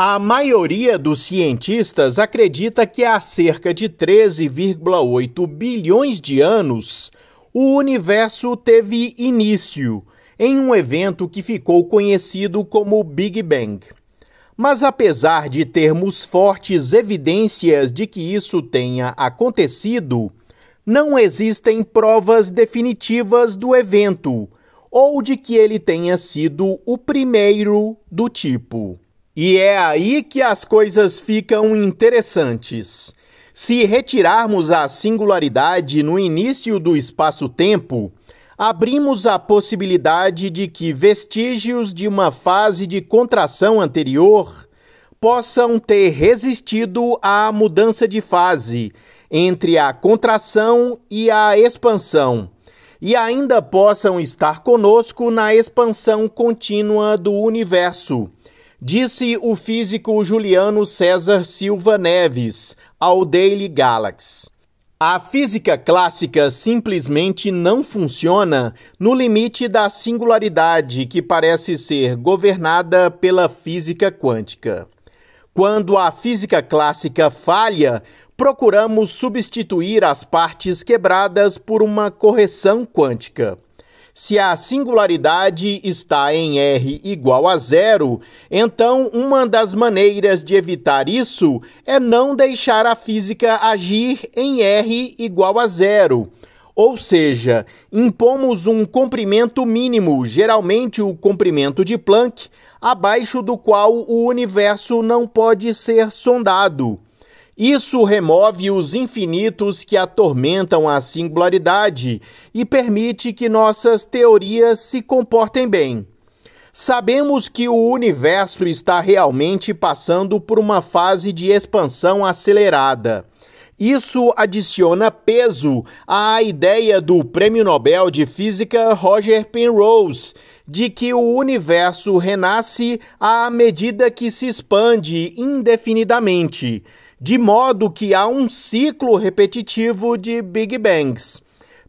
A maioria dos cientistas acredita que há cerca de 13,8 bilhões de anos o universo teve início em um evento que ficou conhecido como Big Bang. Mas apesar de termos fortes evidências de que isso tenha acontecido, não existem provas definitivas do evento ou de que ele tenha sido o primeiro do tipo. E é aí que as coisas ficam interessantes. Se retirarmos a singularidade no início do espaço-tempo, abrimos a possibilidade de que vestígios de uma fase de contração anterior possam ter resistido à mudança de fase entre a contração e a expansão, e ainda possam estar conosco na expansão contínua do universo Disse o físico Juliano César Silva Neves ao Daily Galaxy. A física clássica simplesmente não funciona no limite da singularidade que parece ser governada pela física quântica. Quando a física clássica falha, procuramos substituir as partes quebradas por uma correção quântica. Se a singularidade está em R igual a zero, então uma das maneiras de evitar isso é não deixar a física agir em R igual a zero ou seja, impomos um comprimento mínimo, geralmente o comprimento de Planck, abaixo do qual o universo não pode ser sondado. Isso remove os infinitos que atormentam a singularidade e permite que nossas teorias se comportem bem. Sabemos que o universo está realmente passando por uma fase de expansão acelerada. Isso adiciona peso à ideia do prêmio Nobel de Física Roger Penrose de que o universo renasce à medida que se expande indefinidamente, de modo que há um ciclo repetitivo de Big Bangs.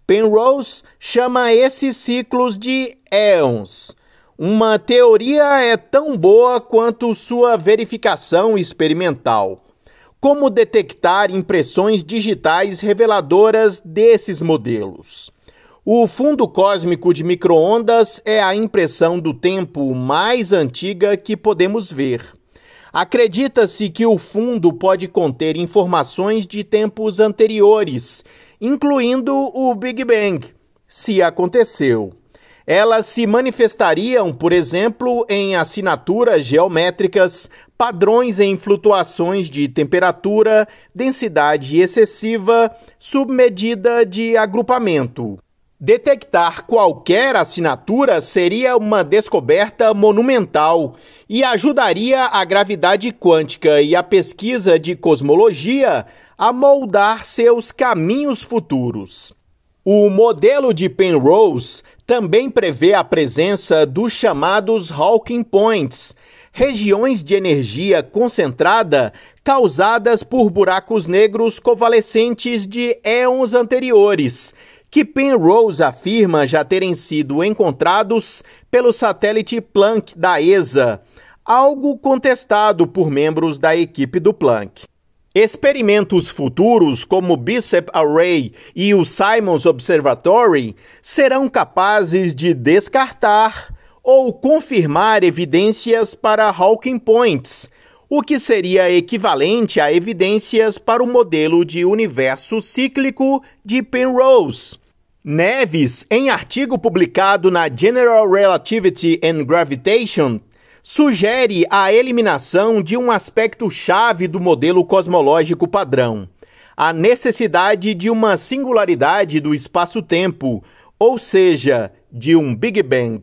Penrose chama esses ciclos de éons. Uma teoria é tão boa quanto sua verificação experimental como detectar impressões digitais reveladoras desses modelos. O fundo cósmico de microondas é a impressão do tempo mais antiga que podemos ver. Acredita-se que o fundo pode conter informações de tempos anteriores, incluindo o Big Bang, se aconteceu. Elas se manifestariam, por exemplo, em assinaturas geométricas, padrões em flutuações de temperatura, densidade excessiva, submedida de agrupamento. Detectar qualquer assinatura seria uma descoberta monumental e ajudaria a gravidade quântica e a pesquisa de cosmologia a moldar seus caminhos futuros. O modelo de Penrose também prevê a presença dos chamados Hawking Points, regiões de energia concentrada causadas por buracos negros convalescentes de éons anteriores, que Penrose afirma já terem sido encontrados pelo satélite Planck da ESA, algo contestado por membros da equipe do Planck. Experimentos futuros como o Bicep Array e o Simons Observatory serão capazes de descartar ou confirmar evidências para Hawking Points, o que seria equivalente a evidências para o modelo de universo cíclico de Penrose. Neves, em artigo publicado na General Relativity and Gravitation, sugere a eliminação de um aspecto chave do modelo cosmológico padrão, a necessidade de uma singularidade do espaço-tempo, ou seja, de um Big Bang.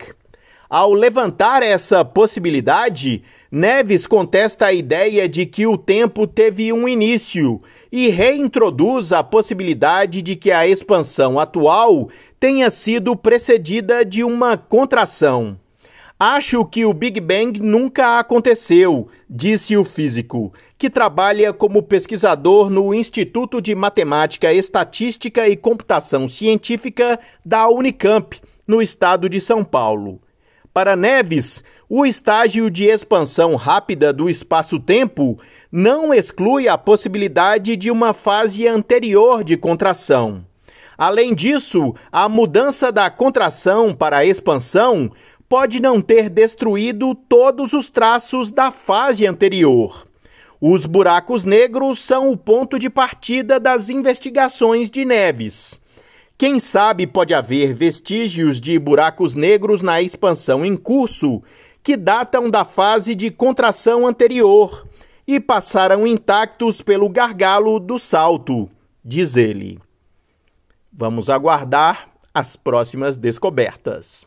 Ao levantar essa possibilidade, Neves contesta a ideia de que o tempo teve um início e reintroduz a possibilidade de que a expansão atual tenha sido precedida de uma contração. Acho que o Big Bang nunca aconteceu, disse o físico, que trabalha como pesquisador no Instituto de Matemática, Estatística e Computação Científica da Unicamp, no estado de São Paulo. Para Neves, o estágio de expansão rápida do espaço-tempo não exclui a possibilidade de uma fase anterior de contração. Além disso, a mudança da contração para a expansão pode não ter destruído todos os traços da fase anterior. Os buracos negros são o ponto de partida das investigações de Neves. Quem sabe pode haver vestígios de buracos negros na expansão em curso, que datam da fase de contração anterior e passaram intactos pelo gargalo do salto, diz ele. Vamos aguardar as próximas descobertas.